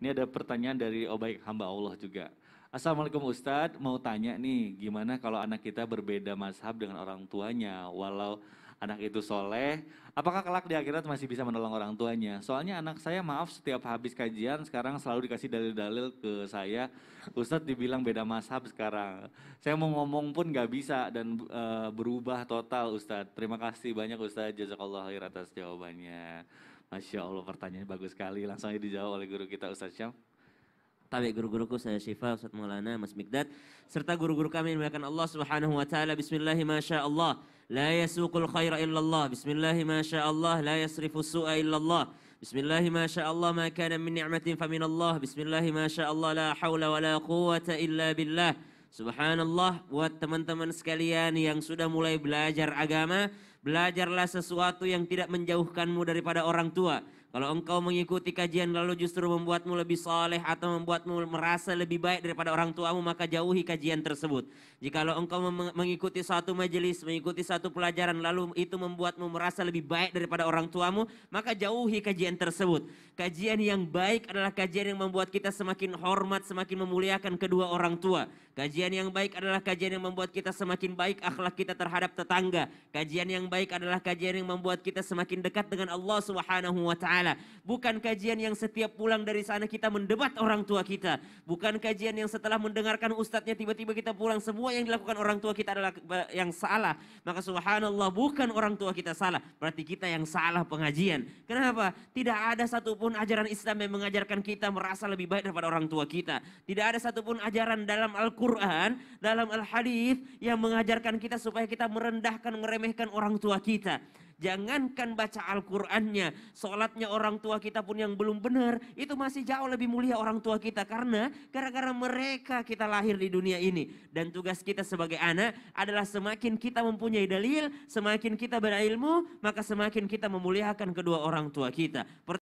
Ini ada pertanyaan dari oh hamba Allah juga. Assalamualaikum Ustadz, mau tanya nih gimana kalau anak kita berbeda mazhab dengan orang tuanya walau anak itu soleh, apakah kelak di akhirat masih bisa menolong orang tuanya? Soalnya anak saya maaf setiap habis kajian sekarang selalu dikasih dalil-dalil ke saya, Ustadz dibilang beda mazhab sekarang. Saya mau ngomong pun gak bisa dan e, berubah total Ustadz. Terima kasih banyak Ustadz, jazakallah khair atas jawabannya. Masya Allah pertanyaan bagus sekali. Langsung aja dijawab oleh guru kita Ustaz Syam. Tapi guru-guruku saya Syifa, Ustaz Maulana, Mas Mikdad. Serta guru-guru kami yang memiliki Allah subhanahu wa ta'ala. Bismillahi masya Allah. La yasuqul khaira illallah. Bismillahi masya Allah. La yasrifu su'a illallah. Bismillahi masya Allah. Ma kana min ni'matin minallah, Bismillahi masya Allah. La hawla wa la quwata illa billah. Subhanallah buat teman-teman sekalian yang sudah mulai belajar agama Belajarlah sesuatu yang tidak menjauhkanmu daripada orang tua. Kalau engkau mengikuti kajian lalu justru membuatmu lebih soleh atau membuatmu merasa lebih baik daripada orang tuamu, maka jauhi kajian tersebut. Jikalau engkau mengikuti satu majelis, mengikuti satu pelajaran, lalu itu membuatmu merasa lebih baik daripada orang tuamu, maka jauhi kajian tersebut. Kajian yang baik adalah kajian yang membuat kita semakin hormat, semakin memuliakan kedua orang tua. Kajian yang baik adalah kajian yang membuat kita semakin baik akhlak kita terhadap tetangga. Kajian yang baik adalah kajian yang membuat kita semakin dekat dengan Allah Subhanahu wa taala. Ta'ala. Bukan kajian yang setiap pulang dari sana kita mendebat orang tua kita. Bukan kajian yang setelah mendengarkan ustadznya tiba-tiba kita pulang. Semua yang dilakukan orang tua kita adalah yang salah. Maka subhanallah bukan orang tua kita salah. Berarti kita yang salah pengajian. Kenapa? Tidak ada satupun ajaran Islam yang mengajarkan kita merasa lebih baik daripada orang tua kita. Tidak ada satupun ajaran dalam Al-Quran, dalam Al-Hadith yang mengajarkan kita supaya kita merendahkan, meremehkan orang tua kita. Jangankan baca Al-Qur'annya, sholatnya orang tua kita pun yang belum benar, itu masih jauh lebih mulia orang tua kita karena gara-gara mereka kita lahir di dunia ini. Dan tugas kita sebagai anak adalah semakin kita mempunyai dalil, semakin kita berilmu, maka semakin kita memuliakan kedua orang tua kita.